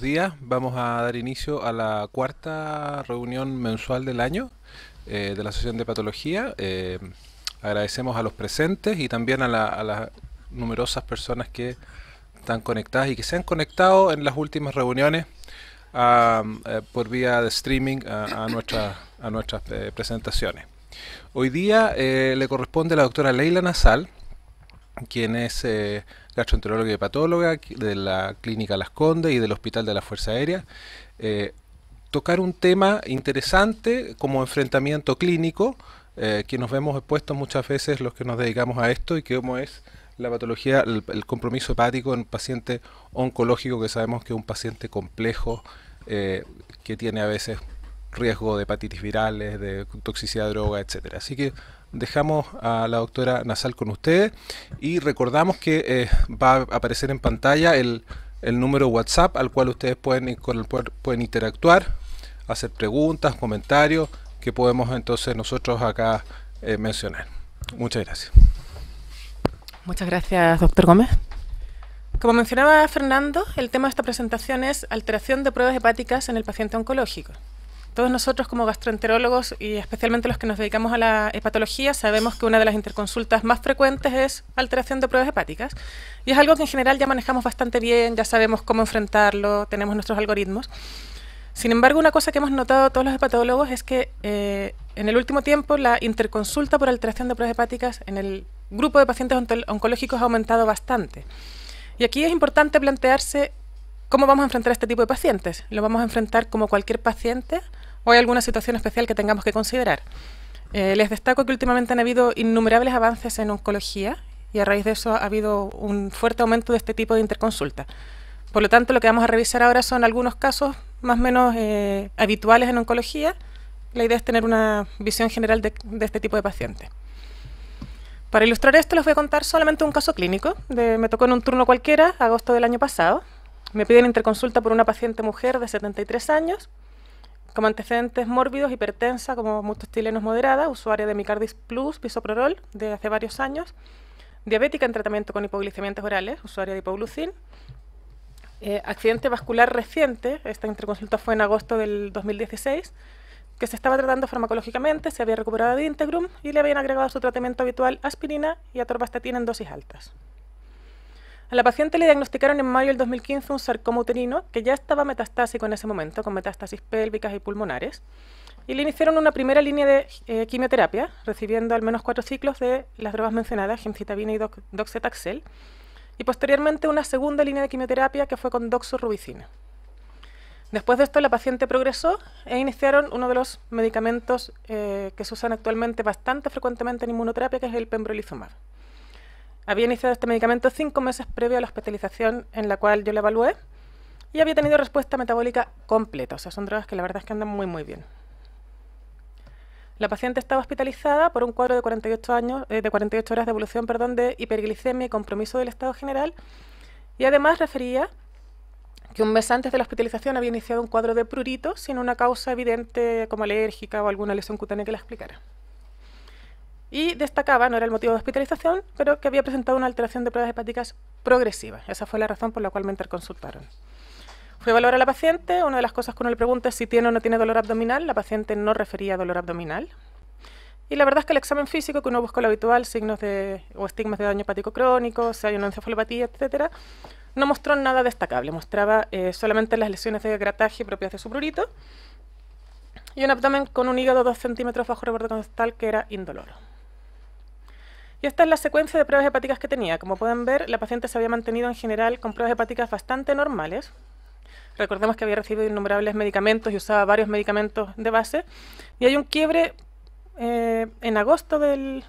días. Vamos a dar inicio a la cuarta reunión mensual del año eh, de la Asociación de Patología. Eh, agradecemos a los presentes y también a, las numerosas personas que están conectadas y que se han conectado en las últimas reuniones eh, por vía de streaming a, a, a nuestras presentaciones. Hoy día le corresponde a la doctora Leila Nasal, quien es gastroenteróloga y patóloga, de la Clínica Las Condes y del Hospital de la Fuerza Aérea, eh, tocar un tema interesante como enfrentamiento clínico, eh, que nos vemos expuestos muchas veces los que nos dedicamos a esto y que es la patología, el, compromiso hepático en paciente oncológico, que sabemos que es un paciente complejo, eh, que tiene a veces riesgo de hepatitis virales, de toxicidad de droga, etcétera. Así que dejamos a la doctora Nasal con ustedes y recordamos que eh, va a aparecer en pantalla el, el número WhatsApp al cual ustedes pueden, pueden interactuar, hacer preguntas, comentarios que podemos entonces nosotros acá eh, mencionar. Muchas gracias. Muchas gracias, doctor Gómez. Como mencionaba Fernando, el tema de esta presentación es alteración de pruebas hepáticas en el paciente oncológico todos nosotros como gastroenterólogos y especialmente los que nos dedicamos a la hepatología sabemos que una de las interconsultas más frecuentes es alteración de pruebas hepáticas y es algo que en general ya manejamos bastante bien, ya sabemos cómo enfrentarlo, tenemos nuestros algoritmos. Sin embargo, una cosa que hemos notado todos los hepatólogos es que eh, en el último tiempo la interconsulta por alteración de pruebas hepáticas en el grupo de pacientes oncológicos ha aumentado bastante. Y aquí es importante plantearse cómo vamos a enfrentar este tipo de pacientes. ¿Lo vamos a enfrentar como cualquier paciente o hay alguna situación especial que tengamos que considerar. Eh, les destaco que últimamente han habido innumerables avances en oncología y a raíz de eso ha habido un fuerte aumento de este tipo de interconsulta. Por lo tanto, lo que vamos a revisar ahora son algunos casos más o menos eh, habituales en oncología. La idea es tener una visión general de, este tipo de pacientes. Para ilustrar esto les voy a contar solamente un caso clínico. me tocó en un turno cualquiera, agosto del año pasado. Me piden interconsulta por una paciente mujer de 73 años como antecedentes mórbidos, hipertensa, como muchos moderada, usuaria de Micardis Plus, bisoprolol, de hace varios años, diabética en tratamiento con hipoglicemiantes orales, usuaria de hipoglucin, eh, accidente vascular reciente, esta interconsulta fue en agosto del 2016, que se estaba tratando farmacológicamente, se había recuperado de Integrum y le habían agregado a su tratamiento habitual aspirina y atorvastatina en dosis altas. A la paciente le diagnosticaron en mayo del 2015 un sarcoma uterino que ya estaba metastásico en ese momento, con metástasis pélvicas y pulmonares, y le iniciaron una primera línea de eh, quimioterapia, recibiendo al menos cuatro ciclos de las drogas mencionadas, gemcitabina y doxetaxel, y posteriormente una segunda línea de quimioterapia que fue con doxorubicina. Después de esto, la paciente progresó e iniciaron uno de los medicamentos eh, que se usan actualmente bastante frecuentemente en inmunoterapia, que es el pembrolizumab. Había iniciado este medicamento cinco meses previo a la hospitalización en la cual yo la evalué y había tenido respuesta metabólica completa. O sea, son drogas que la verdad es que andan muy, muy bien. La paciente estaba hospitalizada por un cuadro de 48, años, eh, de 48 horas de evolución perdón, de hiperglicemia y compromiso del estado general y además refería que un mes antes de la hospitalización había iniciado un cuadro de prurito sin una causa evidente como alérgica o alguna lesión cutánea que la explicara y destacaba, no era el motivo de hospitalización, pero que había presentado una alteración de pruebas hepáticas progresiva. Esa fue la razón por la cual me interconsultaron. Fui a valorar a la paciente, una de las cosas que uno le pregunta es si tiene o no tiene dolor abdominal, la paciente no refería a dolor abdominal. Y la verdad es que el examen físico, que uno busca lo habitual, signos de, o estigmas de daño hepático crónico, si hay una encefalopatía, etcétera, no mostró nada destacable, mostraba eh, solamente las lesiones de grataje propias de su prurito y un abdomen con un hígado 2 centímetros bajo borde costal que era indoloro. Y esta es la secuencia de pruebas hepáticas que tenía. Como pueden ver, la paciente se había mantenido en general con pruebas hepáticas bastante normales. Recordemos que había recibido innumerables medicamentos y usaba varios medicamentos de base. Y hay un quiebre eh, en agosto del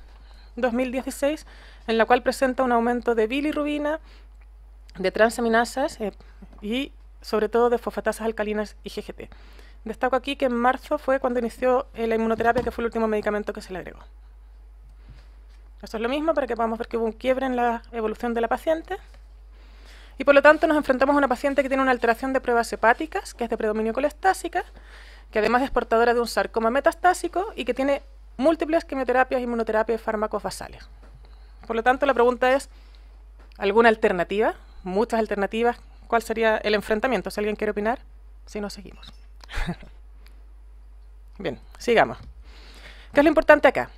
2016 en la cual presenta un aumento de bilirrubina, de transaminasas eh, y sobre todo de fosfatasas alcalinas y GGT. Destaco aquí que en marzo fue cuando inició eh, la inmunoterapia, que fue el último medicamento que se le agregó. Esto es lo mismo para que podamos ver que hubo un quiebre en la evolución de la paciente. Y por lo tanto nos enfrentamos a una paciente que tiene una alteración de pruebas hepáticas, que es de predominio colestásica, que además es portadora de un sarcoma metastásico y que tiene múltiples quimioterapias, inmunoterapias y fármacos basales. Por lo tanto, la pregunta es, ¿alguna alternativa? Muchas alternativas. ¿Cuál sería el enfrentamiento? Si alguien quiere opinar, si no, seguimos. Bien, sigamos. ¿Qué es lo importante acá?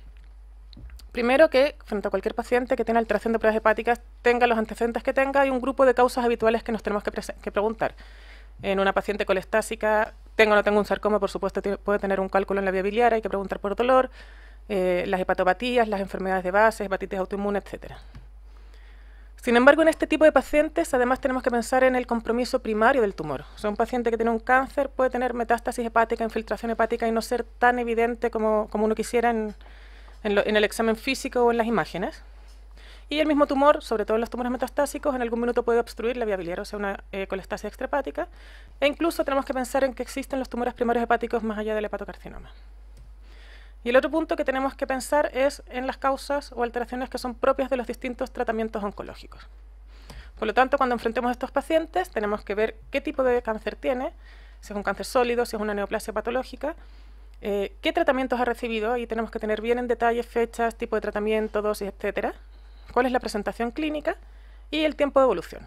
Primero que, frente a cualquier paciente que tenga alteración de pruebas hepáticas, tenga los antecedentes que tenga, y un grupo de causas habituales que nos tenemos que, preguntar. En una paciente colestásica, tengo o no tengo un sarcoma, por supuesto, puede tener un cálculo en la vía biliar, hay que preguntar por dolor, eh, las hepatopatías, las enfermedades de base, hepatitis autoinmune, etc. Sin embargo, en este tipo de pacientes, además tenemos que pensar en el compromiso primario del tumor. un paciente que tiene un cáncer puede tener metástasis hepática, infiltración hepática y no ser tan evidente como, como uno quisiera en, en, el examen físico o en las imágenes. Y el mismo tumor, sobre todo en los tumores metastásicos, en algún minuto puede obstruir la vía biliar, o sea, una eh, colestasia extrahepática. E incluso tenemos que pensar en que existen los tumores primarios hepáticos más allá del hepatocarcinoma. Y el otro punto que tenemos que pensar es en las causas o alteraciones que son propias de los distintos tratamientos oncológicos. Por lo tanto, cuando enfrentemos a estos pacientes, tenemos que ver qué tipo de cáncer tiene, si es un cáncer sólido, si es una neoplasia patológica, eh, ¿Qué tratamientos ha recibido? Ahí tenemos que tener bien en detalle fechas, tipo de tratamiento, dosis, etcétera. ¿Cuál es la presentación clínica y el tiempo de evolución?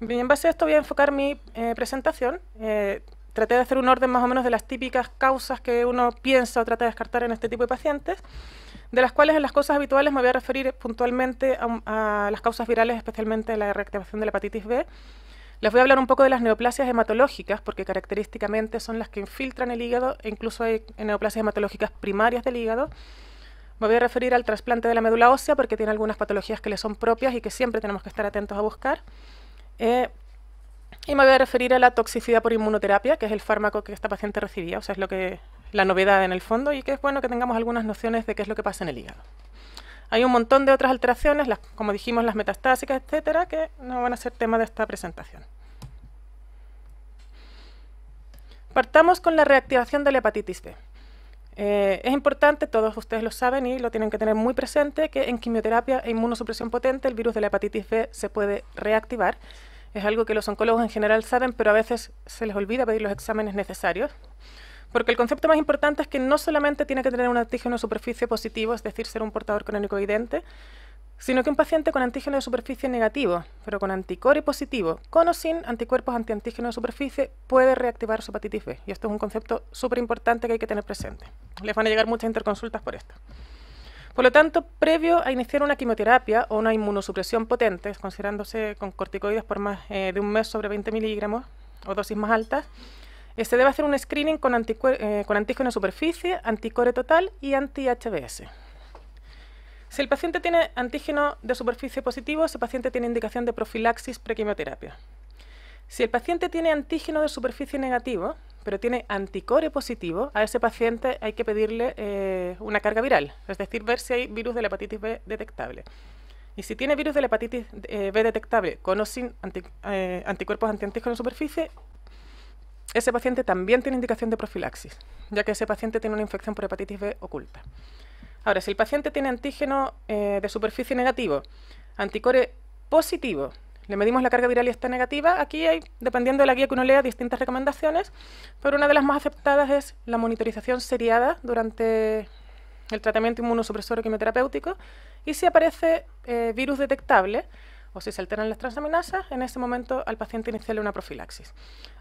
en base a esto voy a enfocar mi eh, presentación. Eh, traté de hacer un orden más o menos de las típicas causas que uno piensa o trata de descartar en este tipo de pacientes, de las cuales en las cosas habituales me voy a referir puntualmente a las causas virales, especialmente la reactivación de la hepatitis B les voy a hablar un poco de las neoplasias hematológicas, porque característicamente son las que infiltran el hígado, e incluso hay neoplasias hematológicas primarias del hígado. Me voy a referir al trasplante de la médula ósea, porque tiene algunas patologías que le son propias y que siempre tenemos que estar atentos a buscar. Eh, y me voy a referir a la toxicidad por inmunoterapia, que es el fármaco que esta paciente recibía, o sea, es lo que la novedad en el fondo, y que es bueno que tengamos algunas nociones de qué es lo que pasa en el hígado. Hay un montón de otras alteraciones, como dijimos, las metastásicas, etcétera, que no van a ser tema de esta presentación. Partamos con la reactivación de la hepatitis B. Eh, es importante, todos ustedes lo saben y lo tienen que tener muy presente, que en quimioterapia e inmunosupresión potente el virus de la hepatitis B se puede reactivar. Es algo que los oncólogos en general saben, pero a veces se les olvida pedir los exámenes necesarios. Porque el concepto más importante es que no solamente tiene que tener un antígeno de superficie positivo, es decir, ser un portador crónico evidente, sino que un paciente con antígeno de superficie negativo, pero con anticuerpos positivo, con o sin anticuerpos antiantígeno de superficie, puede reactivar su hepatitis B. Y esto es un concepto súper importante que hay que tener presente. Les van a llegar muchas interconsultas por esto. Por lo tanto, previo a iniciar una quimioterapia o una inmunosupresión potente, considerándose con corticoides por más eh, de un mes sobre 20 miligramos o dosis más altas, se este debe hacer un screening con, antígeno eh, con antígeno superficie, anticore total y anti-HBS. Si el paciente tiene antígeno de superficie positivo, ese paciente tiene indicación de profilaxis prequimioterapia. Si el paciente tiene antígeno de superficie negativo, pero tiene anticore positivo, a ese paciente hay que pedirle eh, una carga viral, es decir, ver si hay virus de la hepatitis B detectable. Y si tiene virus de la hepatitis eh, B detectable con o sin anti, anticuerpos en superficie, ese paciente también tiene indicación de profilaxis, ya que ese paciente tiene una infección por hepatitis B oculta. Ahora, si el paciente tiene antígeno eh, de superficie negativo, anticore positivo, le medimos la carga viral y está negativa, aquí hay, dependiendo de la guía que uno lea, distintas recomendaciones, pero una de las más aceptadas es la monitorización seriada durante el tratamiento inmunosupresor o quimioterapéutico y si aparece eh, virus detectable, si se alteran las transaminasas, en ese momento al paciente iniciarle una profilaxis.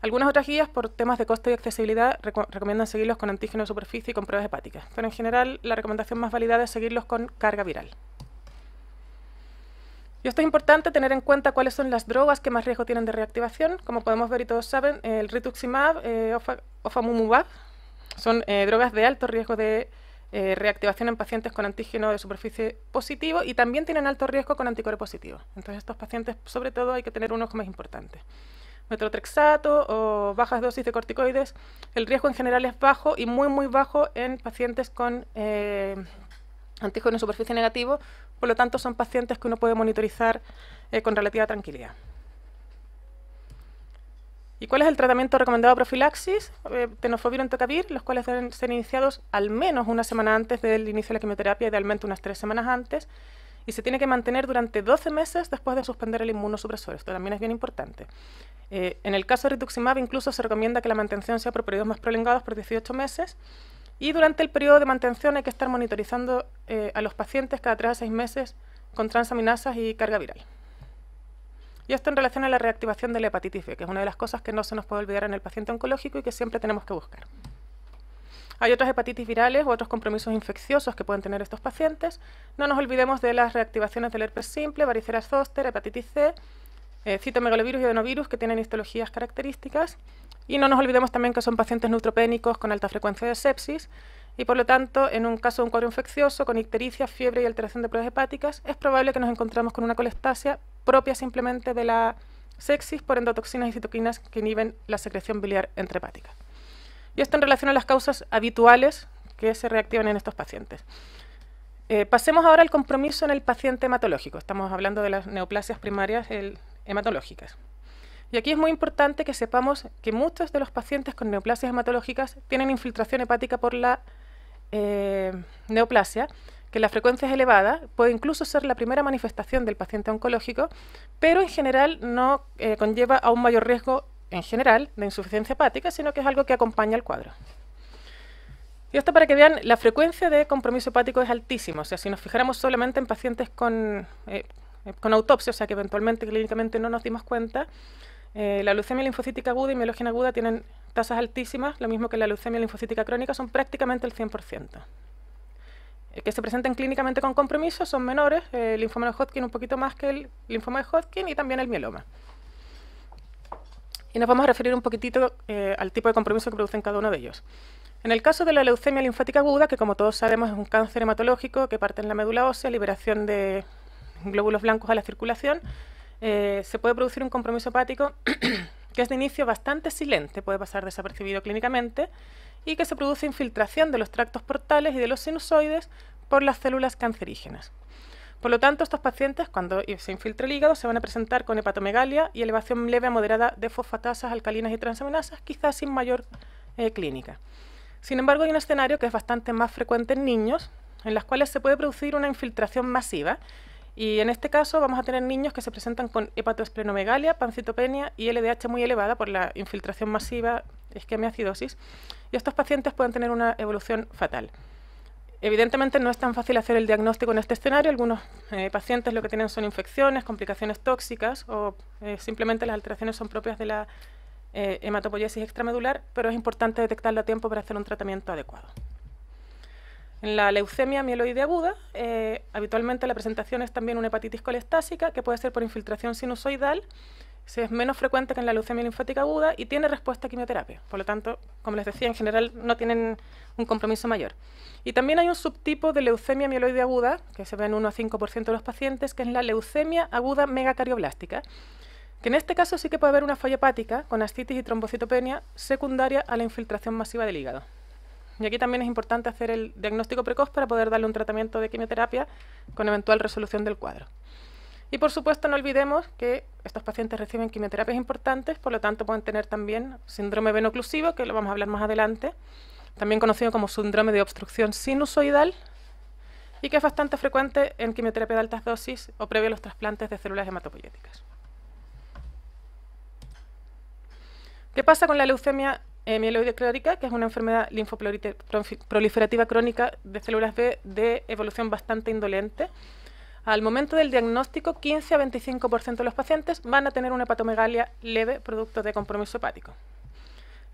Algunas otras guías por temas de costo y accesibilidad recomiendan seguirlos con antígeno de superficie y con pruebas hepáticas, pero en general la recomendación más válida es seguirlos con carga viral. Y esto es importante tener en cuenta cuáles son las drogas que más riesgo tienen de reactivación. Como podemos ver y todos saben, el rituximab, eh, o son eh, drogas de alto riesgo de eh, reactivación en pacientes con antígeno de superficie positivo y también tienen alto riesgo con anticuerpos positivo. Entonces, estos pacientes, sobre todo, hay que tener un ojo más importante. Metrotrexato o bajas dosis de corticoides, el riesgo en general es bajo y muy, muy bajo en pacientes con eh, antígeno de superficie negativo, por lo tanto, son pacientes que uno puede monitorizar eh, con relativa tranquilidad. ¿Y cuál es el tratamiento recomendado a profilaxis? Eh, tenofovir o los cuales deben ser iniciados al menos una semana antes del inicio de la quimioterapia, idealmente unas tres semanas antes, y se tiene que mantener durante 12 meses después de suspender el inmunosupresor. Esto también es bien importante. Eh, en el caso de rituximab, incluso se recomienda que la mantención sea por periodos más prolongados, por 18 meses, y durante el periodo de mantención hay que estar monitorizando eh, a los pacientes cada 3 a 6 meses con transaminasas y carga viral. Y esto en relación a la reactivación de la hepatitis B, que es una de las cosas que no se nos puede olvidar en el paciente oncológico y que siempre tenemos que buscar. Hay otras hepatitis virales u otros compromisos infecciosos que pueden tener estos pacientes. No nos olvidemos de las reactivaciones del herpes simple, varicela zoster, hepatitis C, eh, citomegalovirus y adenovirus que tienen histologías características. Y no nos olvidemos también que son pacientes neutropénicos con alta frecuencia de sepsis y por lo tanto, en un caso de un cuadro infeccioso con ictericia, fiebre y alteración de pruebas hepáticas, es probable que nos encontremos con una colestasia propia simplemente de la sexis por endotoxinas y citoquinas que inhiben la secreción biliar hepáticas. Y esto en relación a las causas habituales que se reactivan en estos pacientes. Eh, pasemos ahora al compromiso en el paciente hematológico. Estamos hablando de las neoplasias primarias hematológicas. Y aquí es muy importante que sepamos que muchos de los pacientes con neoplasias hematológicas tienen infiltración hepática por la eh, neoplasia, que la frecuencia es elevada, puede incluso ser la primera manifestación del paciente oncológico, pero en general no eh, conlleva a un mayor riesgo en general de insuficiencia hepática, sino que es algo que acompaña al cuadro. Y esto para que vean, la frecuencia de compromiso hepático es altísima, o sea, si nos fijáramos solamente en pacientes con, eh, con autopsia, o sea, que eventualmente clínicamente no nos dimos cuenta, eh, la leucemia linfocítica aguda y mielogina aguda tienen tasas altísimas, lo mismo que la leucemia linfocítica crónica, son prácticamente el 100%. El eh, que se presenten clínicamente con compromiso son menores, eh, el linfoma de Hodgkin un poquito más que el linfoma de Hodgkin y también el mieloma. Y nos vamos a referir un poquitito al tipo de compromiso que producen cada uno de ellos. En el caso de la leucemia linfática aguda, que como todos sabemos es un cáncer hematológico que parte en la médula ósea, liberación de glóbulos blancos a la circulación, eh, se puede producir un compromiso hepático que es de inicio bastante silente, puede pasar desapercibido clínicamente, y que se produce infiltración de los tractos portales y de los sinusoides por las células cancerígenas. Por lo tanto, estos pacientes, cuando se infiltra el hígado, se van a presentar con hepatomegalia y elevación leve a moderada de fosfatasas alcalinas y transaminasas, quizás sin mayor eh, clínica. Sin embargo, hay un escenario que es bastante más frecuente en niños, en las cuales se puede producir una infiltración masiva y en este caso vamos a tener niños que se presentan con hepatoesplenomegalia, pancitopenia y LDH muy elevada por la infiltración masiva, acidosis, y estos pacientes pueden tener una evolución fatal. Evidentemente no es tan fácil hacer el diagnóstico en este escenario. Algunos eh, pacientes lo que tienen son infecciones, complicaciones tóxicas o eh, simplemente las alteraciones son propias de la eh, hematopoiesis extramedular, pero es importante detectarlo a tiempo para hacer un tratamiento adecuado. En la leucemia mieloide aguda, eh, habitualmente la presentación es también una hepatitis colestásica, que puede ser por infiltración sinusoidal, es menos frecuente que en la leucemia linfática aguda y tiene respuesta a quimioterapia. Por lo tanto, como les decía, en general no tienen un compromiso mayor. Y también hay un subtipo de leucemia mieloide aguda, que se ve en 1 a 5% de los pacientes, que es la leucemia aguda megacarioblástica, que en este caso sí que puede haber una falla hepática con ascitis y trombocitopenia secundaria a la infiltración masiva del hígado. Y aquí también es importante hacer el diagnóstico precoz para poder darle un tratamiento de quimioterapia con eventual resolución del cuadro. Y por supuesto no olvidemos que estos pacientes reciben quimioterapias importantes, por lo tanto pueden tener también síndrome venoclusivo, que lo vamos a hablar más adelante, también conocido como síndrome de obstrucción sinusoidal, y que es bastante frecuente en quimioterapia de altas dosis o previo a los trasplantes de células hematopoyéticas. ¿Qué pasa con la leucemia eh, que es una enfermedad linfoproliferativa crónica de células B de evolución bastante indolente. Al momento del diagnóstico, 15 a 25% de los pacientes van a tener una hepatomegalia leve producto de compromiso hepático.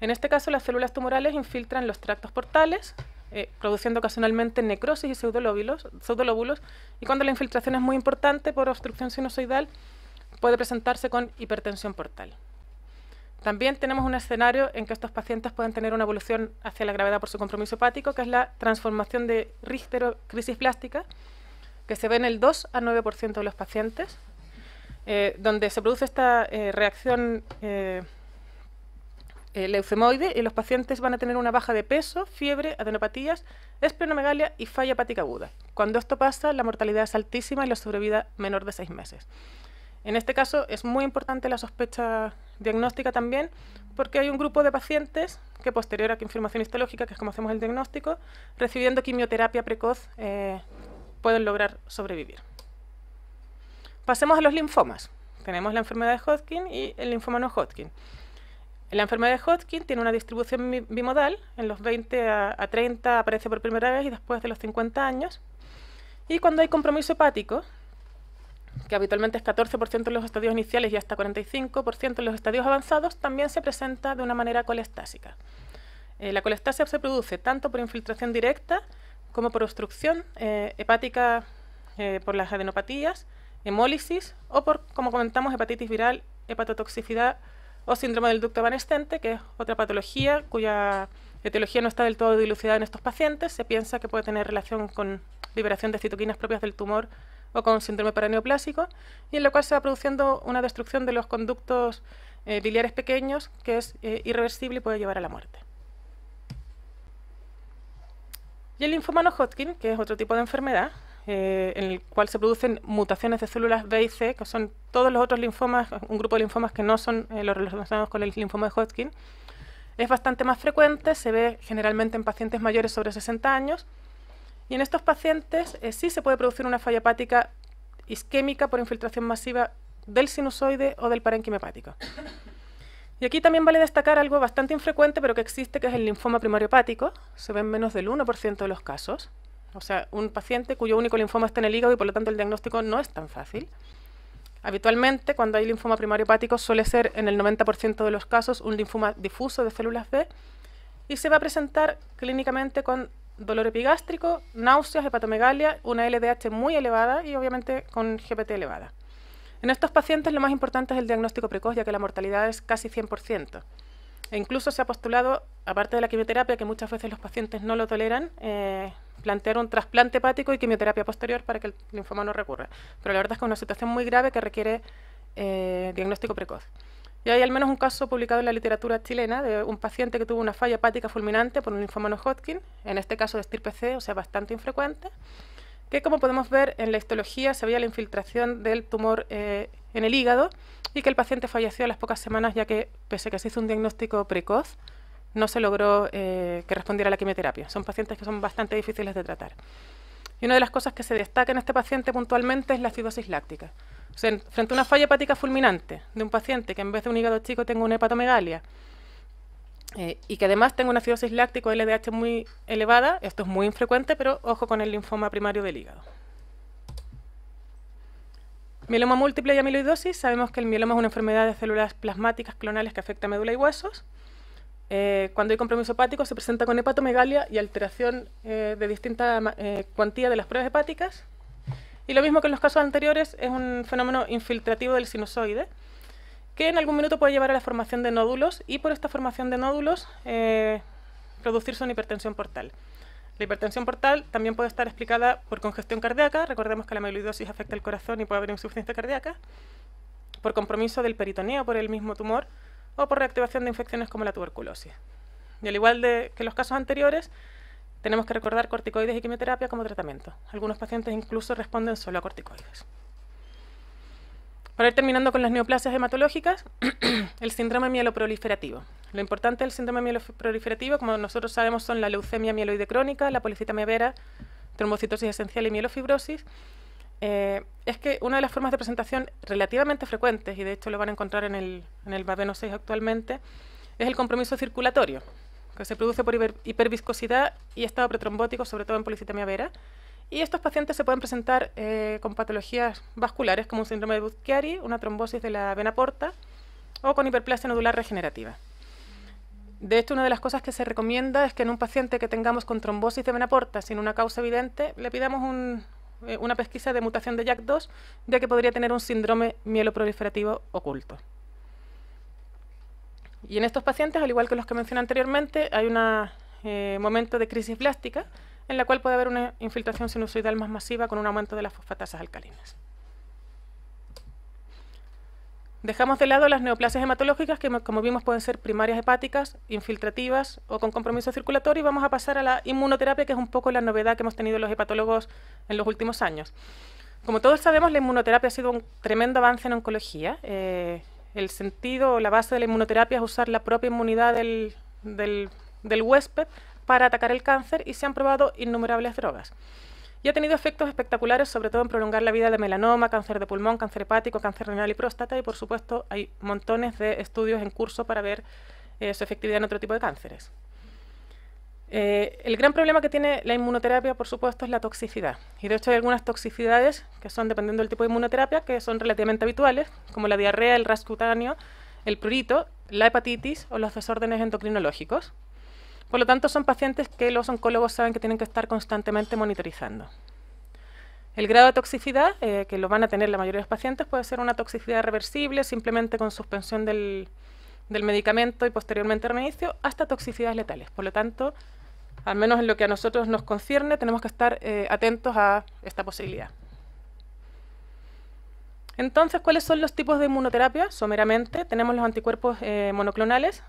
En este caso, las células tumorales infiltran los tractos portales, eh, produciendo ocasionalmente necrosis y pseudolóbulos, pseudolóbulos, y cuando la infiltración es muy importante por obstrucción sinusoidal, puede presentarse con hipertensión portal. También tenemos un escenario en que estos pacientes pueden tener una evolución hacia la gravedad por su compromiso hepático, que es la transformación de Richter crisis plástica, que se ve en el 2 a 9% de los pacientes, eh, donde se produce esta eh, reacción eh, eh leucemoide y los pacientes van a tener una baja de peso, fiebre, adenopatías, esplenomegalia y falla hepática aguda. Cuando esto pasa, la mortalidad es altísima y la sobrevida menor de seis meses. En este caso es muy importante la sospecha diagnóstica también porque hay un grupo de pacientes que posterior a que información histológica, que es como hacemos el diagnóstico, recibiendo quimioterapia precoz eh, pueden lograr sobrevivir. Pasemos a los linfomas. Tenemos la enfermedad de Hodgkin y el linfoma no Hodgkin. La enfermedad de Hodgkin tiene una distribución bimodal, en los 20 a 30 aparece por primera vez y después de los 50 años. Y cuando hay compromiso hepático, que habitualmente es 14% en los estadios iniciales y hasta 45% en los estadios avanzados, también se presenta de una manera colestásica. Eh, la colestasia se produce tanto por infiltración directa como por obstrucción eh, hepática eh, por las adenopatías, hemólisis o por, como comentamos, hepatitis viral, hepatotoxicidad o síndrome del ducto evanescente, que es otra patología cuya etiología no está del todo dilucidada en estos pacientes. Se piensa que puede tener relación con liberación de citoquinas propias del tumor o con síndrome paraneoplásico, y en lo cual se va produciendo una destrucción de los conductos eh, biliares pequeños que es eh, irreversible y puede llevar a la muerte. Y el linfoma no Hodgkin, que es otro tipo de enfermedad, eh, en el cual se producen mutaciones de células B y C, que son todos los otros linfomas, un grupo de linfomas que no son los relacionados con el linfoma de Hodgkin, es bastante más frecuente, se ve generalmente en pacientes mayores sobre 60 años y en estos pacientes eh, sí se puede producir una falla hepática isquémica por infiltración masiva del sinusoide o del parénquima hepático. Y aquí también vale destacar algo bastante infrecuente, pero que existe, que es el linfoma primario hepático. Se ve en menos del 1% de los casos. O sea, un paciente cuyo único linfoma está en el hígado y por lo tanto el diagnóstico no es tan fácil. Habitualmente, cuando hay linfoma primario hepático, suele ser en el 90% de los casos un linfoma difuso de células B y se va a presentar clínicamente con dolor epigástrico, náuseas, hepatomegalia, una LDH muy elevada y obviamente con GPT elevada. En estos pacientes lo más importante es el diagnóstico precoz, ya que la mortalidad es casi 100%. E incluso se ha postulado, aparte de la quimioterapia, que muchas veces los pacientes no lo toleran, eh, plantear un trasplante hepático y quimioterapia posterior para que el linfoma no recurra. Pero la verdad es que es una situación muy grave que requiere eh, diagnóstico precoz. Y hay al menos un caso publicado en la literatura chilena de un paciente que tuvo una falla hepática fulminante por un linfoma Hodgkin, en este caso de estirpe C, o sea, bastante infrecuente, que como podemos ver en la histología se veía la infiltración del tumor eh, en el hígado y que el paciente falleció a las pocas semanas ya que, pese a que se hizo un diagnóstico precoz, no se logró eh, que respondiera a la quimioterapia. Son pacientes que son bastante difíciles de tratar. Y una de las cosas que se destaca en este paciente puntualmente es la acidosis láctica frente a una falla hepática fulminante de un paciente que en vez de un hígado chico tenga una hepatomegalia eh, y que además tenga una acidosis láctica o LDH muy elevada, esto es muy infrecuente, pero ojo con el linfoma primario del hígado. Mieloma múltiple y amiloidosis. Sabemos que el mieloma es una enfermedad de células plasmáticas clonales que afecta médula y huesos. Eh, cuando hay compromiso hepático se presenta con hepatomegalia y alteración eh, de distinta cuantía de las pruebas hepáticas. Y lo mismo que en los casos anteriores, es un fenómeno infiltrativo del sinusoide, que en algún minuto puede llevar a la formación de nódulos y por esta formación de nódulos eh, producirse una hipertensión portal. La hipertensión portal también puede estar explicada por congestión cardíaca, recordemos que la amiloidosis afecta el corazón y puede haber insuficiencia cardíaca, por compromiso del peritoneo por el mismo tumor o por reactivación de infecciones como la tuberculosis. Y al igual que en los casos anteriores, tenemos que recordar corticoides y quimioterapia como tratamiento. Algunos pacientes incluso responden solo a corticoides. Para ir terminando con las neoplasias hematológicas, el síndrome mieloproliferativo. Lo importante del síndrome mieloproliferativo, como nosotros sabemos, son la leucemia mieloide crónica, la policitemia vera, trombocitosis esencial y mielofibrosis. Eh, es que una de las formas de presentación relativamente frecuentes, y de hecho lo van a encontrar en el, en el 6 actualmente, es el compromiso circulatorio que se produce por hiperviscosidad y estado pretrombótico, sobre todo en policitemia vera. Y estos pacientes se pueden presentar eh, con patologías vasculares como un síndrome de budd una trombosis de la vena porta o con hiperplasia nodular regenerativa. De hecho, una de las cosas que se recomienda es que en un paciente que tengamos con trombosis de vena porta sin una causa evidente, le pidamos eh, una pesquisa de mutación de JAK2, ya que podría tener un síndrome mieloproliferativo oculto. Y en estos pacientes, al igual que los que mencioné anteriormente, hay un eh, momento de crisis plástica en la cual puede haber una infiltración sinusoidal más masiva con un aumento de las fosfatasas alcalinas. Dejamos de lado las neoplasias hematológicas que, como vimos, pueden ser primarias hepáticas, infiltrativas o con compromiso circulatorio y vamos a pasar a la inmunoterapia, que es un poco la novedad que hemos tenido los hepatólogos en los últimos años. Como todos sabemos, la inmunoterapia ha sido un tremendo avance en oncología. Eh, el sentido o la base de la inmunoterapia es usar la propia inmunidad del, del, huésped para atacar el cáncer y se han probado innumerables drogas. Y ha tenido efectos espectaculares, sobre todo en prolongar la vida de melanoma, cáncer de pulmón, cáncer hepático, cáncer renal y próstata. Y por supuesto hay montones de estudios en curso para ver eh, su efectividad en otro tipo de cánceres. Eh, el gran problema que tiene la inmunoterapia, por supuesto, es la toxicidad. Y de hecho hay algunas toxicidades que son, dependiendo del tipo de inmunoterapia, que son relativamente habituales, como la diarrea, el cutáneo, el prurito, la hepatitis o los desórdenes endocrinológicos. Por lo tanto, son pacientes que los oncólogos saben que tienen que estar constantemente monitorizando. El grado de toxicidad, eh, que lo van a tener la mayoría de los pacientes, puede ser una toxicidad reversible, simplemente con suspensión del, del medicamento y posteriormente reinicio, hasta toxicidades letales. Por lo tanto, al menos en lo que a nosotros nos concierne, tenemos que estar eh, atentos a esta posibilidad. Entonces, ¿cuáles son los tipos de inmunoterapia? Someramente, tenemos los anticuerpos eh, monoclonales,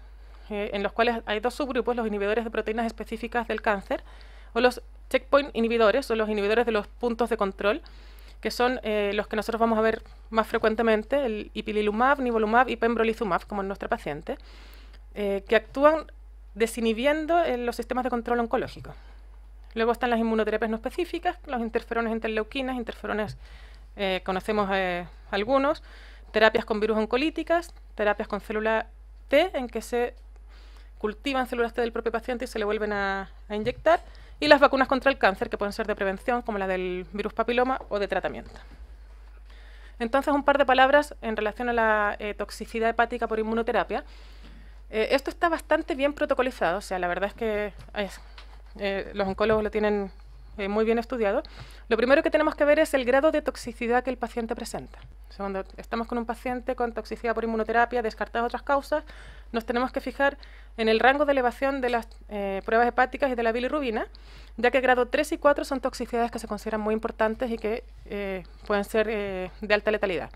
eh, en los cuales hay dos subgrupos, los inhibidores de proteínas específicas del cáncer, o los checkpoint inhibidores, o los inhibidores de los puntos de control, que son los que nosotros vamos a ver más frecuentemente, el ipililumab, nivolumab y pembrolizumab, como en nuestra paciente, que actúan desinhibiendo los sistemas de control oncológico. Luego están las inmunoterapias no específicas, los interferones interleuquinas, interferones, eh, conocemos eh, algunos, terapias con virus oncolíticas, terapias con células T, en que se cultivan células T del propio paciente y se le vuelven a, inyectar, y las vacunas contra el cáncer, que pueden ser de prevención, como la del virus papiloma, o de tratamiento. Entonces, un par de palabras en relación a la eh, toxicidad hepática por inmunoterapia, eh, esto está bastante bien protocolizado, o sea, la verdad es que eh, los oncólogos lo tienen eh, muy bien estudiado. Lo primero que tenemos que ver es el grado de toxicidad que el paciente presenta. cuando estamos con un paciente con toxicidad por inmunoterapia, descartadas otras causas, nos tenemos que fijar en el rango de elevación de las pruebas hepáticas y de la bilirrubina, ya que grado 3 y 4 son toxicidades que se consideran muy importantes y que pueden ser de alta letalidad.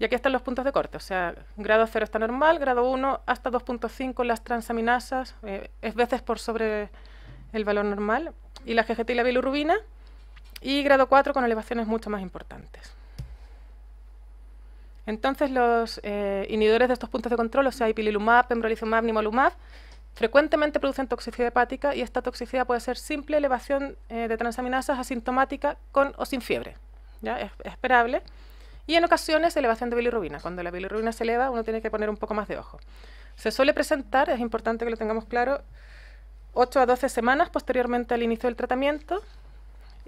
Y aquí están los puntos de corte, o sea, grado 0 está normal, grado 1 hasta 2.5 las transaminasas, eh, es veces por sobre el valor normal, y la GGT y la bilirrubina, y grado 4 con elevaciones mucho más importantes. Entonces, los eh, inhibidores de estos puntos de control, o sea, ipililumab, pembrolizumab, nimolumab, frecuentemente producen toxicidad hepática y esta toxicidad puede ser simple elevación eh, de transaminasas asintomática con o sin fiebre. ¿ya? Es esperable y en ocasiones elevación de bilirrubina. Cuando la bilirrubina se eleva, uno tiene que poner un poco más de ojo. Se suele presentar, es importante que lo tengamos claro, 8 a 12 semanas posteriormente al inicio del tratamiento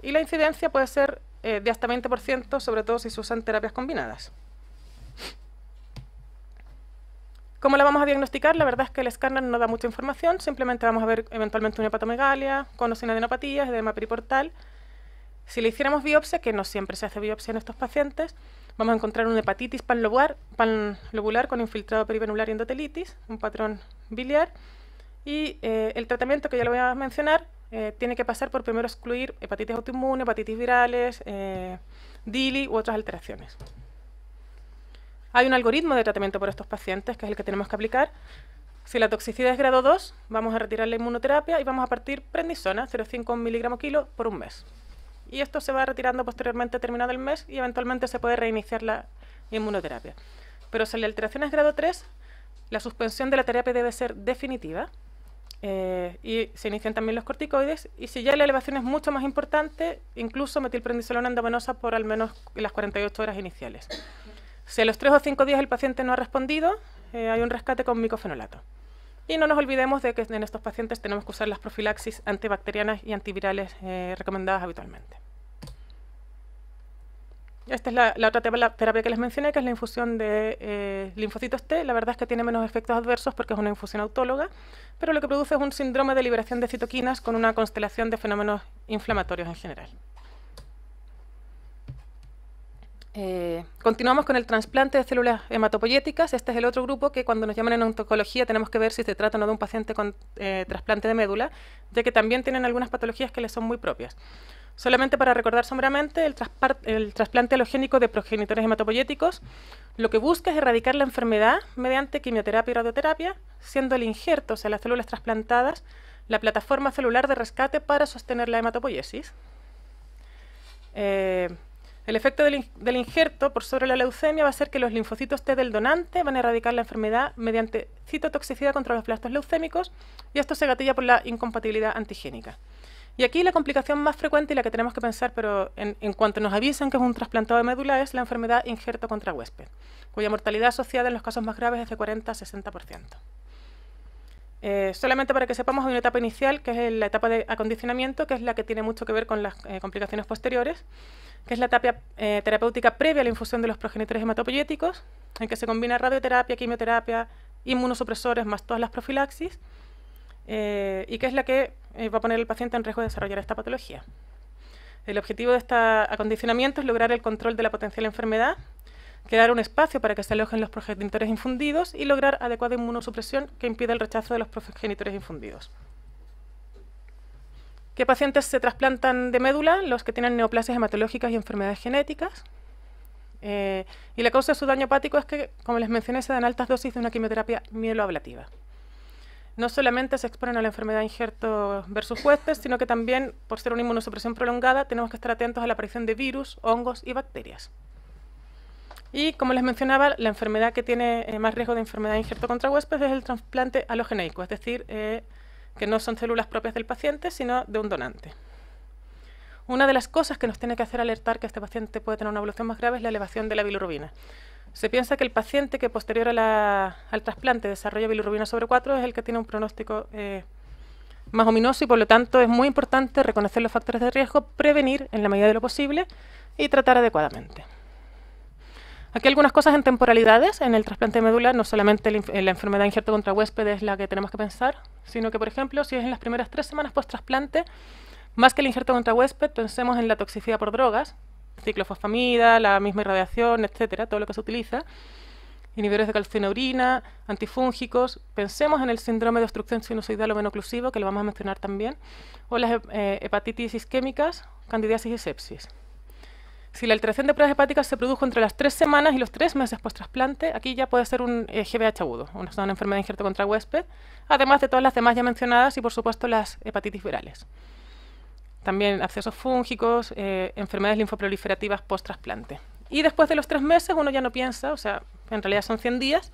y la incidencia puede ser eh, de hasta 20%, sobre todo si se usan terapias combinadas. ¿Cómo la vamos a diagnosticar? La verdad es que el escáner no da mucha información, simplemente vamos a ver eventualmente una hepatomegalia con o sin edema periportal, si le hiciéramos biopsia, que no siempre se hace biopsia en estos pacientes, vamos a encontrar una hepatitis panlobular, con infiltrado perivenular y endotelitis, un patrón biliar. Y eh, el tratamiento, que ya lo voy a mencionar, eh, tiene que pasar por primero excluir hepatitis autoinmune, hepatitis virales, eh, DILI u otras alteraciones. Hay un algoritmo de tratamiento por estos pacientes, que es el que tenemos que aplicar. Si la toxicidad es grado 2, vamos a retirar la inmunoterapia y vamos a partir prednisona, 0,5 miligramos kilo, por un mes y esto se va retirando posteriormente terminado el mes y eventualmente se puede reiniciar la inmunoterapia. Pero si la alteración es grado 3, la suspensión de la terapia debe ser definitiva eh, y se inician también los corticoides y si ya la elevación es mucho más importante, incluso metilprednisolona endovenosa por al menos las 48 horas iniciales. Si a los 3 o 5 días el paciente no ha respondido, eh, hay un rescate con micofenolato. Y no nos olvidemos de que en estos pacientes tenemos que usar las profilaxis antibacterianas y antivirales eh, recomendadas habitualmente. Esta es la, otra terapia que les mencioné, que es la infusión de eh, linfocitos T. La verdad es que tiene menos efectos adversos porque es una infusión autóloga, pero lo que produce es un síndrome de liberación de citoquinas con una constelación de fenómenos inflamatorios en general. Eh, continuamos con el trasplante de células hematopoyéticas. Este es el otro grupo que cuando nos llaman en oncología tenemos que ver si se trata o no de un paciente con eh, trasplante de médula, ya que también tienen algunas patologías que les son muy propias. Solamente para recordar sombramente el, trasplante alogénico de progenitores hematopoyéticos lo que busca es erradicar la enfermedad mediante quimioterapia y radioterapia, siendo el injerto, o sea, las células trasplantadas, la plataforma celular de rescate para sostener la hematopoyesis. Eh, el efecto del, injerto por sobre la leucemia va a ser que los linfocitos T del donante van a erradicar la enfermedad mediante citotoxicidad contra los plastos leucémicos y esto se gatilla por la incompatibilidad antigénica. Y aquí la complicación más frecuente y la que tenemos que pensar, pero en, cuanto nos avisan que es un trasplantado de médula, es la enfermedad injerto contra huésped, cuya mortalidad asociada en los casos más graves es de 40 a 60%. Eh, solamente para que sepamos, hay una etapa inicial, que es la etapa de acondicionamiento, que es la que tiene mucho que ver con las eh, complicaciones posteriores, que es la etapa eh, terapéutica previa a la infusión de los progenitores hematopoyéticos, en que se combina radioterapia, quimioterapia, inmunosupresores, más todas las profilaxis, y que es la que va a poner al paciente en riesgo de desarrollar esta patología. El objetivo de este acondicionamiento es lograr el control de la potencial enfermedad crear un espacio para que se alojen los progenitores infundidos y lograr adecuada inmunosupresión que impida el rechazo de los progenitores infundidos. ¿Qué pacientes se trasplantan de médula? Los que tienen neoplasias hematológicas y enfermedades genéticas. Eh, y la causa de su daño hepático es que, como les mencioné, se dan altas dosis de una quimioterapia mieloablativa. No solamente se exponen a la enfermedad injerto versus huestes, sino que también, por ser una inmunosupresión prolongada, tenemos que estar atentos a la aparición de virus, hongos y bacterias. Y como les mencionaba, la enfermedad que tiene eh, más riesgo de enfermedad injerto contra huésped es el trasplante alogeneico, es decir, eh, que no son células propias del paciente, sino de un donante. Una de las cosas que nos tiene que hacer alertar que este paciente puede tener una evolución más grave es la elevación de la bilirrubina. Se piensa que el paciente que posterior a la, al trasplante desarrolla bilirrubina sobre 4 es el que tiene un pronóstico eh, más ominoso y por lo tanto es muy importante reconocer los factores de riesgo, prevenir en la medida de lo posible y tratar adecuadamente. Aquí algunas cosas en temporalidades. En el trasplante de médula no solamente la, eh, enfermedad de injerto contra huésped es la que tenemos que pensar, sino que, por ejemplo, si es en las primeras tres semanas post-trasplante, más que el injerto contra huésped, pensemos en la toxicidad por drogas, ciclofosfamida, la misma irradiación, etcétera, todo lo que se utiliza, inhibidores de calcineurina, antifúngicos, pensemos en el síndrome de obstrucción sinusoidal o venoclusivo, que lo vamos a mencionar también, o las eh, hepatitis isquémicas, candidiasis y sepsis. Si la alteración de pruebas hepáticas se produjo entre las tres semanas y los tres meses post trasplante, aquí ya puede ser un GBH eh, agudo, una, enfermedad de injerto contra huésped, además de todas las demás ya mencionadas y, por supuesto, las hepatitis virales. También accesos fúngicos, eh, enfermedades linfoproliferativas post trasplante. Y después de los tres meses uno ya no piensa, o sea, en realidad son 100 días,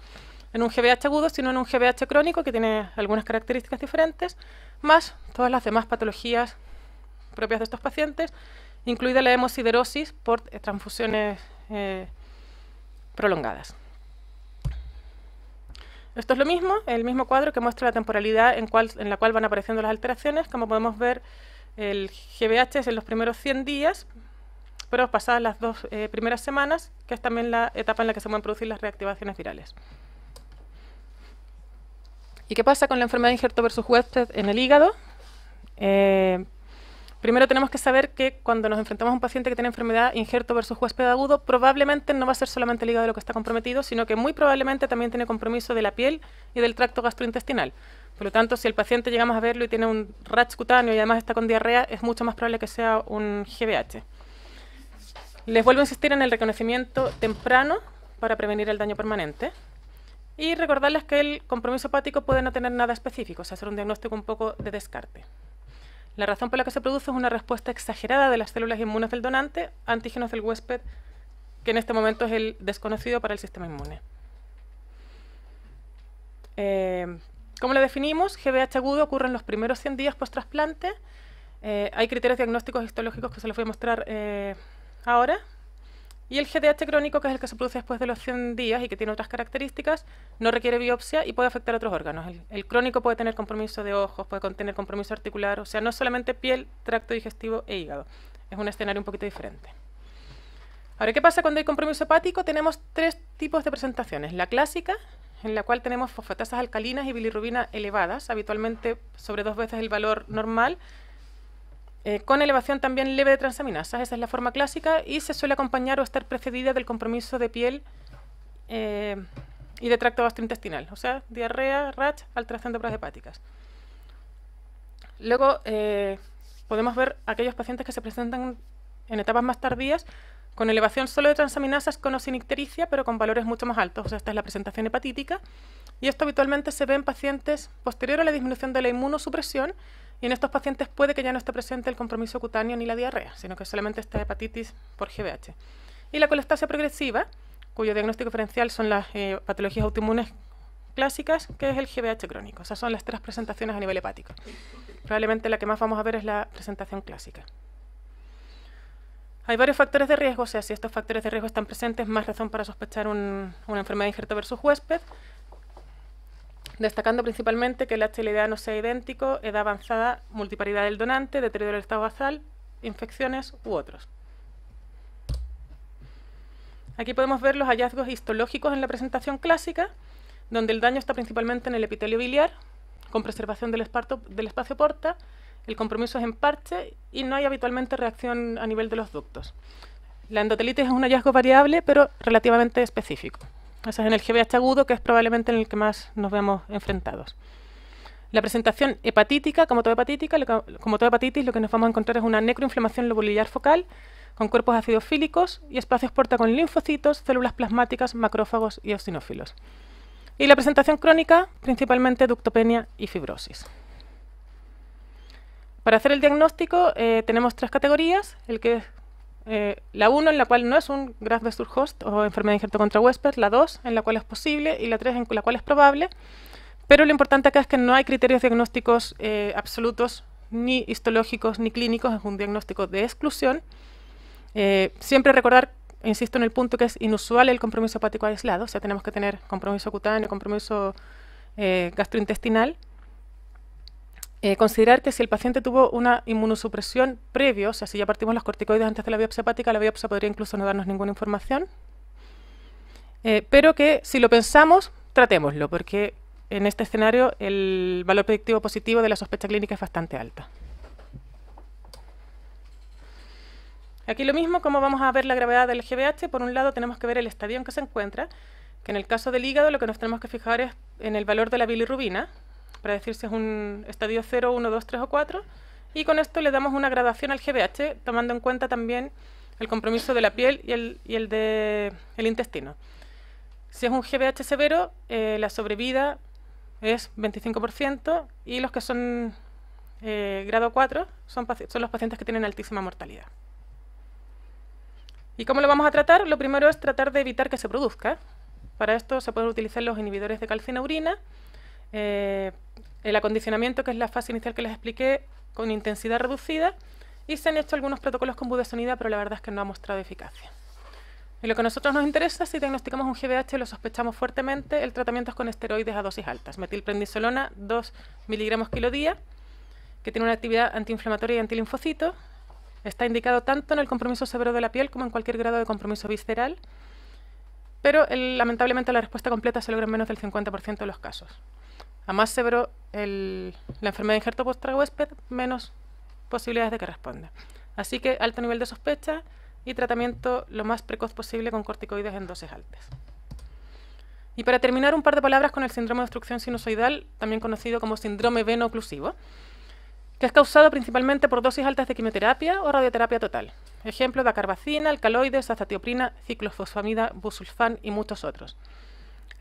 en un GBH agudo, sino en un GBH crónico que tiene algunas características diferentes, más todas las demás patologías propias de estos pacientes incluida la hemosiderosis por transfusiones eh, prolongadas. Esto es lo mismo, el mismo cuadro que muestra la temporalidad en, la cual van apareciendo las alteraciones. Como podemos ver, el GBH es en los primeros 100 días, pero pasadas las dos eh, primeras semanas, que es también la etapa en la que se pueden producir las reactivaciones virales. ¿Y qué pasa con la enfermedad de injerto versus huésped en el hígado? Eh, Primero tenemos que saber que cuando nos enfrentamos a un paciente que tiene enfermedad injerto versus huésped agudo, probablemente no va a ser solamente el hígado lo que está comprometido, sino que muy probablemente también tiene compromiso de la piel y del tracto gastrointestinal. Por lo tanto, si el paciente llegamos a verlo y tiene un rash cutáneo y además está con diarrea, es mucho más probable que sea un GBH. Les vuelvo a insistir en el reconocimiento temprano para prevenir el daño permanente. Y recordarles que el compromiso hepático puede no tener nada específico, o sea, hacer un diagnóstico un poco de descarte. La razón por la que se produce es una respuesta exagerada de las células inmunes del donante antígenos del huésped, que en este momento es el desconocido para el sistema inmune. Eh, ¿Cómo lo definimos? GBH agudo ocurre en los primeros 100 días post-trasplante. Eh, hay criterios diagnósticos histológicos que se los voy a mostrar eh, ahora, y el GDH crónico, que es el que se produce después de los 100 días y que tiene otras características, no requiere biopsia y puede afectar a otros órganos. El, crónico puede tener compromiso de ojos, puede contener compromiso articular, o sea, no solamente piel, tracto digestivo e hígado. Es un escenario un poquito diferente. Ahora, ¿qué pasa cuando hay compromiso hepático? Tenemos tres tipos de presentaciones. La clásica, en la cual tenemos fosfatasas alcalinas y bilirrubina elevadas, habitualmente sobre dos veces el valor normal, eh, con elevación también leve de transaminasas, esa es la forma clásica, y se suele acompañar o estar precedida del compromiso de piel eh, y de tracto gastrointestinal, o sea, diarrea, rash, alteración de pruebas hepáticas. Luego eh, podemos ver aquellos pacientes que se presentan en etapas más tardías con elevación solo de transaminasas con o sin ictericia, pero con valores mucho más altos, o sea, esta es la presentación hepatítica, y esto habitualmente se ve en pacientes posterior a la disminución de la inmunosupresión, y en estos pacientes puede que ya no esté presente el compromiso cutáneo ni la diarrea, sino que solamente está hepatitis por GBH. Y la colestasia progresiva, cuyo diagnóstico diferencial son las eh, patologías autoinmunes clásicas, que es el GBH crónico. O Esas son las tres presentaciones a nivel hepático. Probablemente la que más vamos a ver es la presentación clásica. Hay varios factores de riesgo, o sea, si estos factores de riesgo están presentes, más razón para sospechar una enfermedad de injerto versus huésped destacando principalmente que la HLDA no sea idéntico, edad avanzada, multiparidad del donante, deterioro del estado basal, infecciones u otros. Aquí podemos ver los hallazgos histológicos en la presentación clásica, donde el daño está principalmente en el epitelio biliar, con preservación del, del espacio porta, el compromiso es en parche y no hay habitualmente reacción a nivel de los ductos. La endotelitis es un hallazgo variable, pero relativamente específico. Esa es en el GVH agudo, que es probablemente en el que más nos vemos enfrentados. La presentación hepatítica, como toda, hepatítica, como hepatitis, lo que nos vamos a encontrar es una necroinflamación lobulillar focal con cuerpos acidofílicos y espacios porta con linfocitos, células plasmáticas, macrófagos y eosinófilos. Y la presentación crónica, principalmente ductopenia y fibrosis. Para hacer el diagnóstico eh, tenemos tres categorías, el que es eh, la 1 en la cual no es un graft de Surhost o enfermedad injerto contra huésped, la 2 en la cual es posible y la 3 en la cual es probable. Pero lo importante acá es que no hay criterios diagnósticos eh, absolutos, ni histológicos ni clínicos, es un diagnóstico de exclusión. Eh, siempre recordar, insisto en el punto que es inusual el compromiso hepático aislado, o sea, tenemos que tener compromiso cutáneo, compromiso gastrointestinal eh, considerar que si el paciente tuvo una inmunosupresión previo, o sea, si ya partimos los corticoides antes de la biopsia hepática, la biopsia podría incluso no darnos ninguna información. Eh, pero que si lo pensamos, tratémoslo, porque en este escenario el valor predictivo positivo de la sospecha clínica es bastante alta. Aquí lo mismo, como vamos a ver la gravedad del GBH, por un lado tenemos que ver el estadio en que se encuentra, que en el caso del hígado lo que nos tenemos que fijar es en el valor de la bilirrubina, para decir si es un estadio 0, 1, 2, 3 o 4. Y con esto le damos una graduación al GBH, tomando en cuenta también el compromiso de la piel y el, y el del el intestino. Si es un GBH severo, eh, la sobrevida es 25% y los que son eh, grado 4 son, son los pacientes que tienen altísima mortalidad. ¿Y cómo lo vamos a tratar? Lo primero es tratar de evitar que se produzca. Para esto se pueden utilizar los inhibidores de calcina urina eh, el acondicionamiento, que es la fase inicial que les expliqué, con intensidad reducida, y se han hecho algunos protocolos con budesonida, pero la verdad es que no ha mostrado eficacia. Y lo que a nosotros nos interesa, si diagnosticamos un GBH lo sospechamos fuertemente, el tratamiento es con esteroides a dosis altas, metilprendisolona 2 miligramos kilo día, que tiene una actividad antiinflamatoria y antilinfocito. Está indicado tanto en el compromiso severo de la piel como en cualquier grado de compromiso visceral, pero lamentablemente la respuesta completa se logra en menos del 50% de los casos. A más severo la enfermedad de injerto post-huésped, menos posibilidades de que responda. Así que alto nivel de sospecha y tratamiento lo más precoz posible con corticoides en dosis altas. Y para terminar, un par de palabras con el síndrome de obstrucción sinusoidal, también conocido como síndrome veno-oclusivo, que es causado principalmente por dosis altas de quimioterapia o radioterapia total. Ejemplo, dacarbacina, alcaloides, azatioprina, ciclofosfamida, busulfán y muchos otros.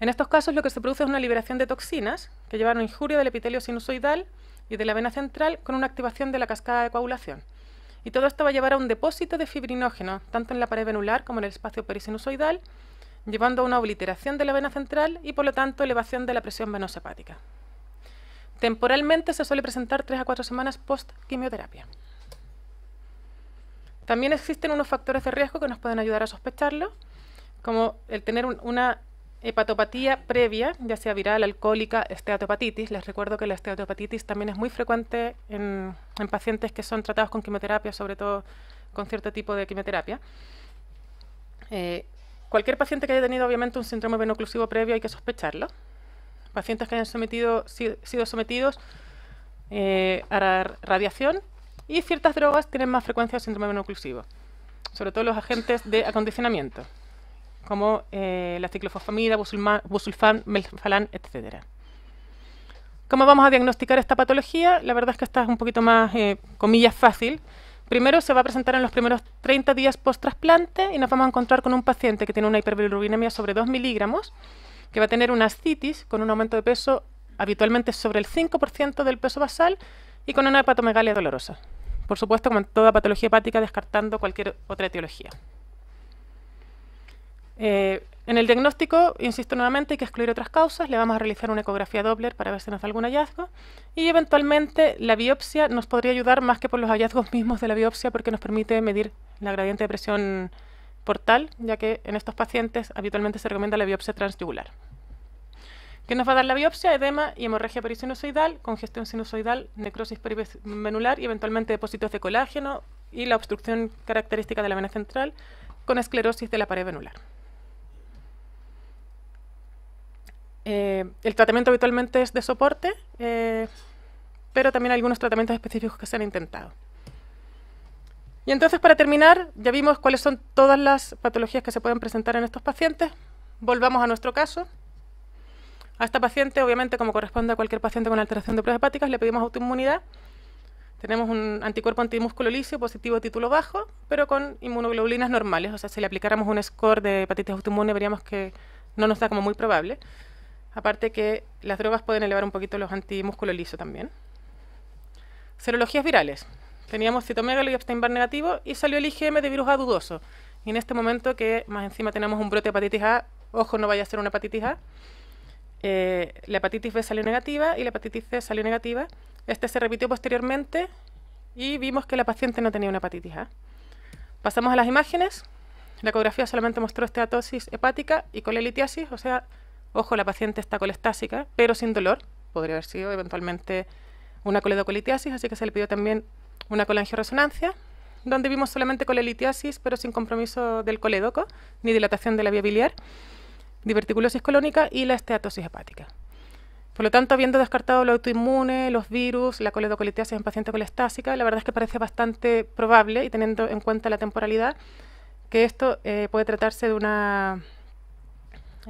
En estos casos lo que se produce es una liberación de toxinas que llevan a injuria del epitelio sinusoidal y de la vena central con una activación de la cascada de coagulación. Y todo esto va a llevar a un depósito de fibrinógeno, tanto en la pared venular como en el espacio perisinusoidal, llevando a una obliteración de la vena central y por lo tanto elevación de la presión venosa Temporalmente se suele presentar 3 a 4 semanas post quimioterapia. También existen unos factores de riesgo que nos pueden ayudar a sospecharlo, como el tener una Hepatopatía previa, ya sea viral, alcohólica, esteatopatitis. Les recuerdo que la esteatopatitis también es muy frecuente en, pacientes que son tratados con quimioterapia, sobre todo con cierto tipo de quimioterapia. Eh, cualquier paciente que haya tenido obviamente un síndrome venoclusivo previo hay que sospecharlo. Pacientes que hayan sido sometidos eh, a radiación y ciertas drogas tienen más frecuencia de síndrome venoclusivo, sobre todo los agentes de acondicionamiento como eh, la ciclofosfamida, busulfan, melfalan, etc. ¿Cómo vamos a diagnosticar esta patología? La verdad es que esta es un poquito más, eh, comillas, fácil. Primero se va a presentar en los primeros 30 días post-trasplante y nos vamos a encontrar con un paciente que tiene una hiperbilirubinemia sobre 2 miligramos, que va a tener una ascitis con un aumento de peso habitualmente sobre el 5% del peso basal y con una hepatomegalia dolorosa. Por supuesto, como en toda patología hepática, descartando cualquier otra etiología. Eh, en el diagnóstico, insisto nuevamente, hay que excluir otras causas, le vamos a realizar una ecografía Doppler para ver si nos da algún hallazgo y eventualmente la biopsia nos podría ayudar más que por los hallazgos mismos de la biopsia porque nos permite medir la gradiente de presión portal, ya que en estos pacientes habitualmente se recomienda la biopsia transyugular. ¿Qué nos va a dar la biopsia? Edema y hemorragia perisinusoidal, congestión sinusoidal, necrosis perivenular y eventualmente depósitos de colágeno y la obstrucción característica de la vena central con esclerosis de la pared venular. Eh, el tratamiento habitualmente es de soporte, eh, pero también algunos tratamientos específicos que se han intentado. Y entonces, para terminar, ya vimos cuáles son todas las patologías que se pueden presentar en estos pacientes. Volvamos a nuestro caso. A esta paciente, obviamente, como corresponde a cualquier paciente con alteración de pruebas hepáticas, le pedimos autoinmunidad. Tenemos un anticuerpo antimúsculo liso positivo título bajo, pero con inmunoglobulinas normales. O sea, si le aplicáramos un score de hepatitis autoinmune, veríamos que no nos da como muy probable. Aparte que las drogas pueden elevar un poquito los antimúsculos liso también. Serologías virales. Teníamos citomegalo y epstein negativo y salió el IgM de virus A dudoso. Y en este momento que más encima tenemos un brote de hepatitis A, ojo, no vaya a ser una hepatitis A. Eh, la hepatitis B salió negativa y la hepatitis C salió negativa. Este se repitió posteriormente y vimos que la paciente no tenía una hepatitis A. Pasamos a las imágenes. La ecografía solamente mostró esteatosis hepática y colelitiasis, o sea, Ojo, la paciente está colestásica, pero sin dolor. Podría haber sido eventualmente una coledocolitiasis, así que se le pidió también una colangioresonancia, donde vimos solamente colelitiasis, pero sin compromiso del coledoco, ni dilatación de la vía biliar, diverticulosis colónica y la esteatosis hepática. Por lo tanto, habiendo descartado lo autoinmune, los virus, la coledocolitiasis en paciente colestásica, la verdad es que parece bastante probable, y teniendo en cuenta la temporalidad, que esto eh, puede tratarse de una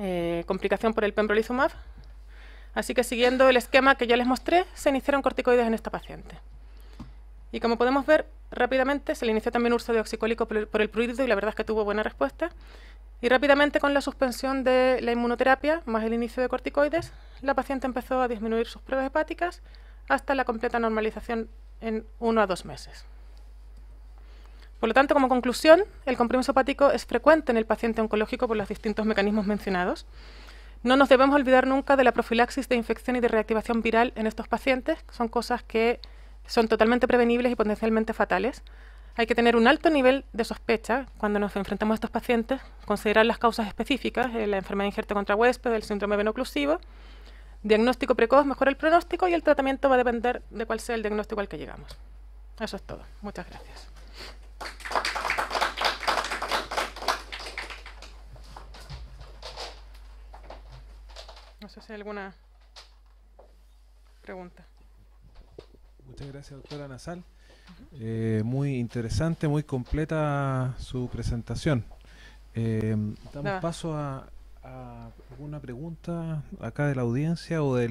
eh, complicación por el pembrolizumab. Así que siguiendo el esquema que ya les mostré, se iniciaron corticoides en esta paciente. Y como podemos ver, rápidamente se le inició también urso de oxicólico por el, por prurito y la verdad es que tuvo buena respuesta. Y rápidamente con la suspensión de la inmunoterapia más el inicio de corticoides, la paciente empezó a disminuir sus pruebas hepáticas hasta la completa normalización en uno a dos meses. Por lo tanto, como conclusión, el compromiso hepático es frecuente en el paciente oncológico por los distintos mecanismos mencionados. No nos debemos olvidar nunca de la profilaxis de infección y de reactivación viral en estos pacientes, son cosas que son totalmente prevenibles y potencialmente fatales. Hay que tener un alto nivel de sospecha cuando nos enfrentamos a estos pacientes, considerar las causas específicas, eh, la enfermedad de contra huésped, el síndrome venoclusivo. Diagnóstico precoz mejora el pronóstico y el tratamiento va a depender de cuál sea el diagnóstico al que llegamos. Eso es todo. Muchas gracias. No sé si hay alguna pregunta. Muchas gracias, doctora Nasal. Eh, muy interesante, muy completa su presentación. Eh, damos paso a, alguna pregunta acá de la audiencia o, o de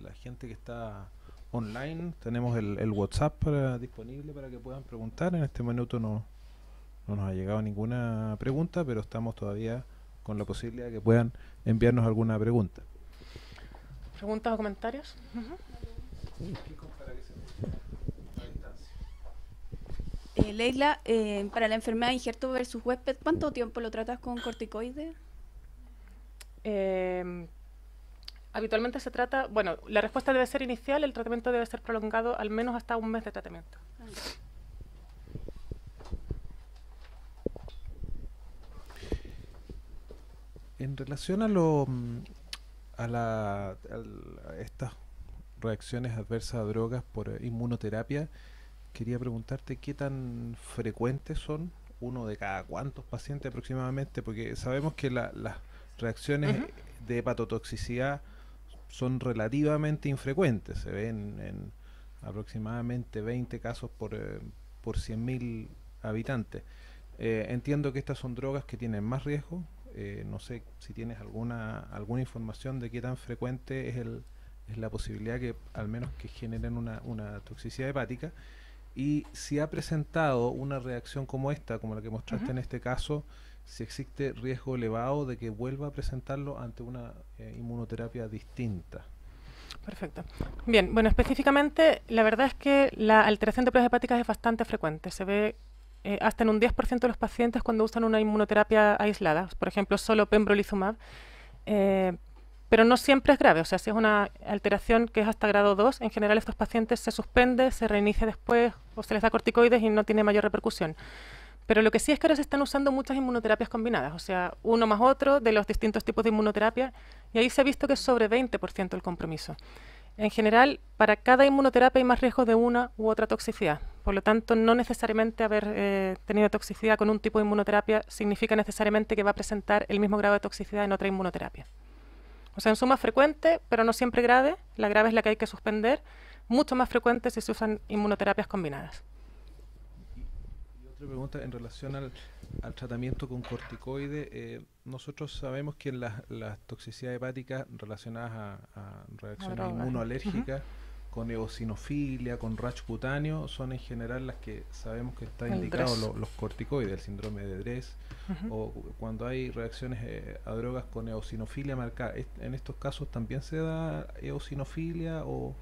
la gente que está online, tenemos el, WhatsApp disponible para que puedan preguntar. En este minuto no, no nos ha llegado ninguna pregunta, pero estamos todavía con la posibilidad de que puedan enviarnos alguna pregunta. ¿Preguntas o comentarios? Eh, Leila, eh, para la enfermedad injerto versus huésped, ¿cuánto tiempo lo tratas con corticoides? Eh, habitualmente se trata, bueno, la respuesta debe ser inicial, el tratamiento debe ser prolongado al menos hasta un mes de tratamiento. En relación a lo a, la, estas reacciones adversas a drogas por inmunoterapia, quería preguntarte qué tan frecuentes son, uno de cada cuántos pacientes aproximadamente, porque sabemos que las reacciones de hepatotoxicidad son relativamente infrecuentes, se ven en aproximadamente 20 casos por, 100.000 eh, habitantes. Eh, entiendo que estas son drogas que tienen más riesgo, eh, no sé si tienes alguna, alguna información de qué tan frecuente es, el, la posibilidad que al menos que generen una, toxicidad hepática y si ha presentado una reacción como esta, como la que mostraste en este caso, si existe riesgo elevado de que vuelva a presentarlo ante una eh, inmunoterapia distinta. Perfecto. Bien, bueno, específicamente, la verdad es que la alteración de pruebas hepáticas es bastante frecuente. Se ve eh, hasta en un 10% de los pacientes cuando usan una inmunoterapia aislada, por ejemplo, solo pembrolizumab. Eh, pero no siempre es grave, o sea, si es una alteración que es hasta grado 2, en general estos pacientes se suspende, se reinicia después o se les da corticoides y no tiene mayor repercusión. Pero lo que sí es que ahora se están usando muchas inmunoterapias combinadas, o sea, uno más otro de los distintos tipos de inmunoterapia, y ahí se ha visto que es sobre 20% el compromiso. En general, para cada inmunoterapia hay más riesgo de una u otra toxicidad. Por lo tanto, no necesariamente haber eh, tenido toxicidad con un tipo de inmunoterapia significa necesariamente que va a presentar el mismo grado de toxicidad en otra inmunoterapia. O sea, en suma frecuente, pero no siempre grave. La grave es la que hay que suspender. Mucho más frecuente si se usan inmunoterapias combinadas. Otra pregunta en relación al, tratamiento con corticoides Eh, nosotros sabemos que las, las toxicidades hepáticas relacionadas a, reacciones inmunoalérgicas con eosinofilia, con rash cutáneo, son en general las que sabemos que están indicados los corticoides, el síndrome de Dres, o cuando hay reacciones eh, a drogas con eosinofilia marcada. en estos casos también se da eosinofilia o,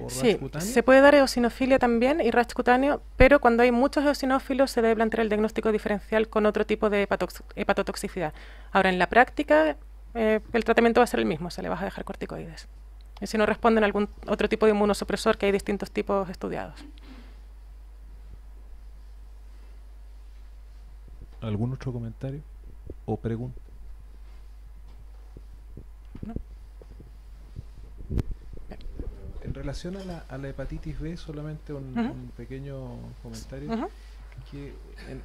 o sí, Se puede dar eosinofilia también y rash cutáneo, pero cuando hay muchos eosinófilos se debe plantear el diagnóstico diferencial con otro tipo de hepatotoxicidad. Ahora, en la práctica, eh, el tratamiento va a ser el mismo, se le va a dejar corticoides si no responden a algún otro tipo de inmunosupresor, que hay distintos tipos estudiados. ¿Algún otro comentario o pregunta? En relación a la, a la, hepatitis B, solamente un, pequeño comentario. que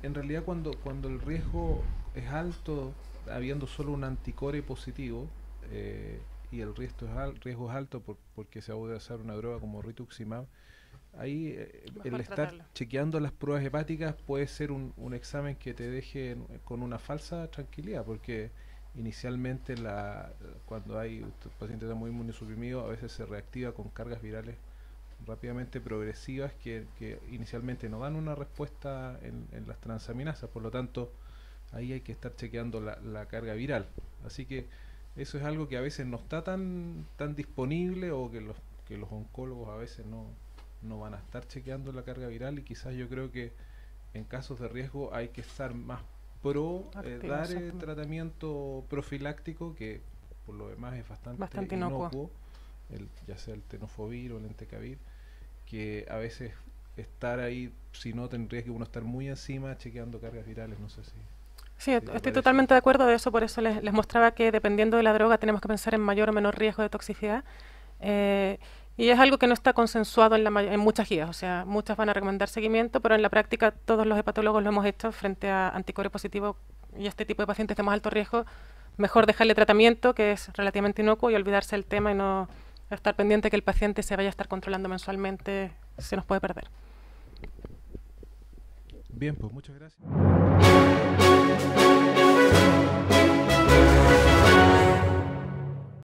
en, realidad cuando, cuando el riesgo es alto, habiendo solo un anticore positivo, eh, y el riesgo es, al, riesgo alto porque se va a usar una droga como rituximab, ahí eh, el estar chequeando las pruebas hepáticas puede ser un, examen que te deje con una falsa tranquilidad, porque inicialmente la, cuando hay pacientes muy inmunosuprimidos a veces se reactiva con cargas virales rápidamente progresivas que, inicialmente no dan una respuesta en, las transaminasas, por lo tanto ahí hay que estar chequeando la, la carga viral. Así que eso es algo que a veces no está tan, tan disponible o que los, que los oncólogos a veces no, no van a estar chequeando la carga viral y quizás yo creo que en casos de riesgo hay que estar más pro eh, dar el eh, tratamiento profiláctico que por lo demás es bastante, inocuo, ya sea el tenofovir o el entecavir, que a veces estar ahí, si no tendrías que uno estar muy encima chequeando cargas virales, no sé si... Sí, estoy totalmente de acuerdo de eso, por eso les, mostraba que dependiendo de la droga tenemos que pensar en mayor o menor riesgo de toxicidad. Eh, y es algo que no está consensuado en, muchas guías, o sea, muchas van a recomendar seguimiento, pero en la práctica todos los hepatólogos lo hemos hecho frente a anticuerpos positivo y este tipo de pacientes de más alto riesgo. Mejor dejarle tratamiento, que es relativamente inocuo, y olvidarse del tema y no estar pendiente que el paciente se vaya a estar controlando mensualmente, se nos puede perder. Bien, pues muchas gracias.